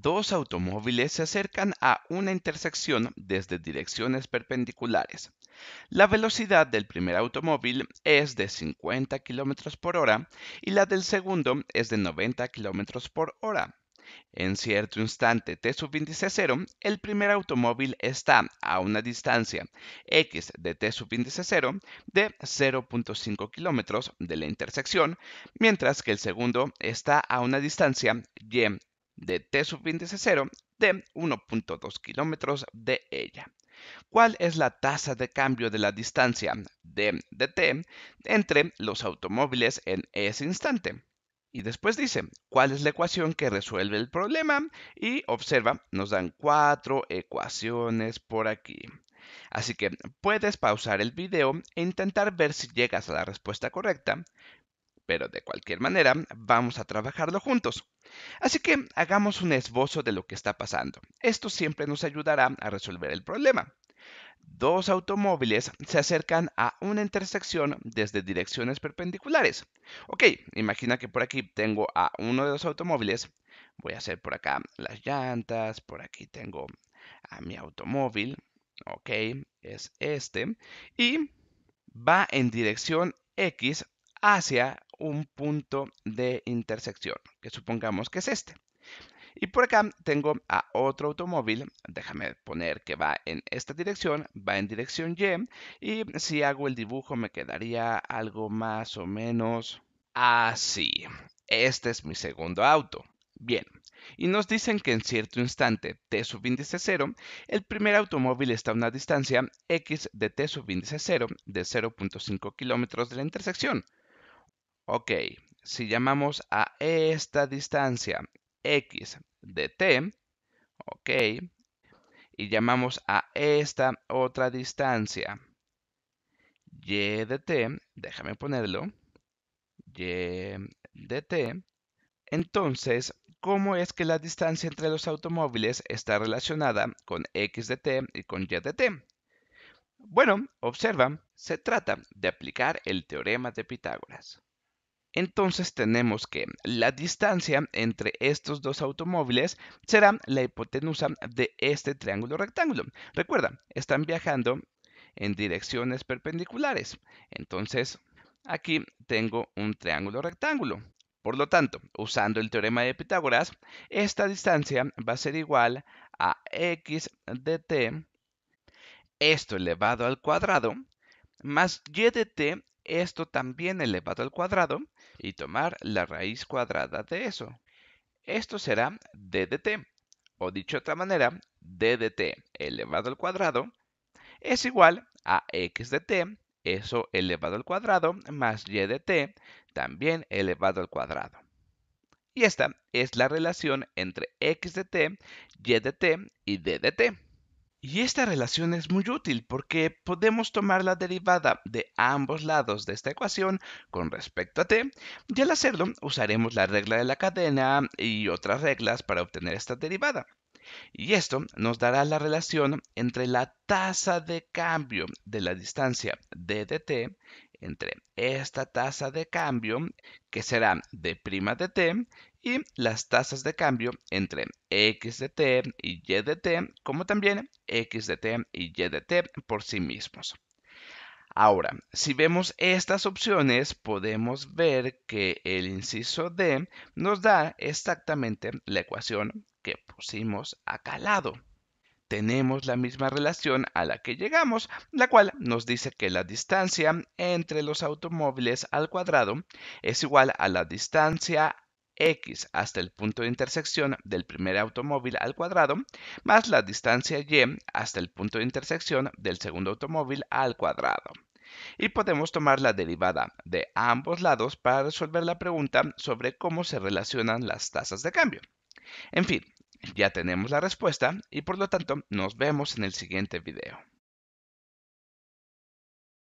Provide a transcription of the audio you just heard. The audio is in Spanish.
Dos automóviles se acercan a una intersección desde direcciones perpendiculares. La velocidad del primer automóvil es de 50 km por hora y la del segundo es de 90 km por hora. En cierto instante T-índice el primer automóvil está a una distancia X de T-índice de 0.5 km de la intersección, mientras que el segundo está a una distancia Y de T sub índice 0 de 1.2 kilómetros de ella. ¿Cuál es la tasa de cambio de la distancia d de t entre los automóviles en ese instante? Y después dice, ¿cuál es la ecuación que resuelve el problema? Y observa, nos dan cuatro ecuaciones por aquí. Así que puedes pausar el video e intentar ver si llegas a la respuesta correcta, pero de cualquier manera vamos a trabajarlo juntos. Así que hagamos un esbozo de lo que está pasando. Esto siempre nos ayudará a resolver el problema. Dos automóviles se acercan a una intersección desde direcciones perpendiculares. Ok, imagina que por aquí tengo a uno de los automóviles. Voy a hacer por acá las llantas, por aquí tengo a mi automóvil. Ok, es este. Y va en dirección X hacia un punto de intersección, que supongamos que es este. Y por acá tengo a otro automóvil, déjame poner que va en esta dirección, va en dirección Y, y si hago el dibujo me quedaría algo más o menos así. Este es mi segundo auto. Bien, y nos dicen que en cierto instante t índice 0, el primer automóvil está a una distancia x de t índice 0 de 0.5 kilómetros de la intersección. Ok, si llamamos a esta distancia x de t, ok, y llamamos a esta otra distancia y de t, déjame ponerlo, y de t, entonces, ¿cómo es que la distancia entre los automóviles está relacionada con x de t y con y de t? Bueno, observa, se trata de aplicar el teorema de Pitágoras. Entonces tenemos que la distancia entre estos dos automóviles será la hipotenusa de este triángulo rectángulo. Recuerda, están viajando en direcciones perpendiculares. Entonces, aquí tengo un triángulo rectángulo. Por lo tanto, usando el teorema de Pitágoras, esta distancia va a ser igual a x de t, esto elevado al cuadrado, más y de t esto también elevado al cuadrado y tomar la raíz cuadrada de eso. Esto será d de t, o dicho de otra manera, d de t elevado al cuadrado es igual a x de t, eso elevado al cuadrado, más y de t, también elevado al cuadrado. Y esta es la relación entre x de t, y de t y d y esta relación es muy útil porque podemos tomar la derivada de ambos lados de esta ecuación con respecto a t y al hacerlo usaremos la regla de la cadena y otras reglas para obtener esta derivada. Y esto nos dará la relación entre la tasa de cambio de la distancia d de t entre esta tasa de cambio que será de prima de t y las tasas de cambio entre x t y t, como también x t y t por sí mismos. Ahora, si vemos estas opciones, podemos ver que el inciso D nos da exactamente la ecuación que pusimos acá al lado. Tenemos la misma relación a la que llegamos, la cual nos dice que la distancia entre los automóviles al cuadrado es igual a la distancia x hasta el punto de intersección del primer automóvil al cuadrado, más la distancia y hasta el punto de intersección del segundo automóvil al cuadrado. Y podemos tomar la derivada de ambos lados para resolver la pregunta sobre cómo se relacionan las tasas de cambio. En fin, ya tenemos la respuesta y por lo tanto nos vemos en el siguiente video.